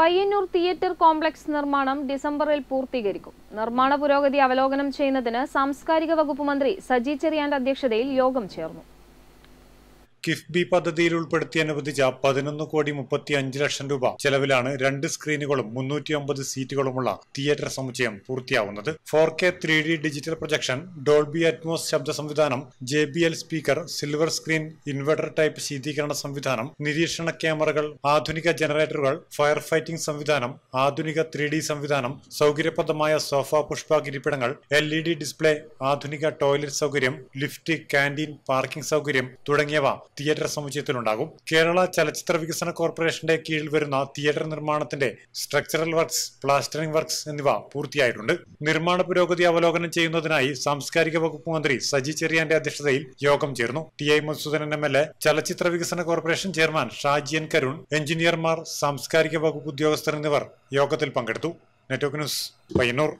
Payyanur theatre complex നിർമ്മാണം ഡിസംബറിൽ പൂർത്തീകരിക്കും നിർമ്മാണ പുരോഗതി അവലോകനം ചെയ്യുന്നതിന് സാംസ്കാരിക വകുപ്പ് മന്ത്രി സജി ചെറിയാന്റെ അധ്യക്ഷതയിൽ യോഗം ചേർന്നു കിഫ്ബി പദ്ധതിയിൽ ഉൾപ്പെടുത്തി അനുവദിച്ച പതിനൊന്ന് കോടി മുപ്പത്തി അഞ്ച് ലക്ഷം രൂപ ചെലവിലാണ് രണ്ട് സ്ക്രീനുകളും മുന്നൂറ്റി അമ്പത് സീറ്റുകളുമുള്ള തിയേറ്റർ സമുച്ചയം പൂർത്തിയാവുന്നത് four K three D digital projection Dolby Atmos ശബ്ദ സംവിധാനം J B L speaker silver screen inverter type ശീതീകരണ സംവിധാനം നിരീക്ഷണ ക്യാമറകൾ ആധുനിക ജനറേറ്ററുകൾ ഫയർ ഫൈറ്റിംഗ് സംവിധാനം ആധുനിക ത്രീ ഡി സംവിധാനം സൗകര്യപ്രദമായ സോഫ പുഷ്പ ഇരിപ്പിടങ്ങൾ എൽ ഇ ഡി ഡിസ്പ്ലേ ആധുനിക ടോയ്ലറ്റ് സൗകര്യം ലിഫ്റ്റ് കാന്റീൻ പാർക്കിംഗ് സൗകര്യം തുടങ്ങിയവ തിയേറ്റർ സമുച്ചയത്തിലുണ്ടാകും കേരള ചലച്ചിത്ര വികസന കോർപ്പറേഷന്റെ കീഴിൽ വരുന്ന തിയേറ്റർ നിർമ്മാണത്തിന്റെ സ്ട്രക്ചറൽ വർക്ക്സ് പ്ലാസ്റ്ററിംഗ് വർക്ക്സ് എന്നിവ പൂർത്തിയായിട്ടുണ്ട് നിർമ്മാണ പുരോഗതി അവലോകനം ചെയ്യുന്നതിനായി സാംസ്കാരിക വകുപ്പ് മന്ത്രി സജി ചെറിയാന്റെ അധ്യക്ഷതയിൽ യോഗം ചേർന്നു T I Madhusudanan M L A ചലച്ചിത്ര വികസന കോർപ്പറേഷൻ ചെയർമാൻ ഷാജിയൻ കരുൺ എഞ്ചിനീയർമാർ സാംസ്കാരിക വകുപ്പ് ഉദ്യോഗസ്ഥർ എന്നിവർ യോഗത്തിൽ പങ്കെടുത്തു നെറ്റ്വർക്ക് ന്യൂസ് പയ്യന്നൂർ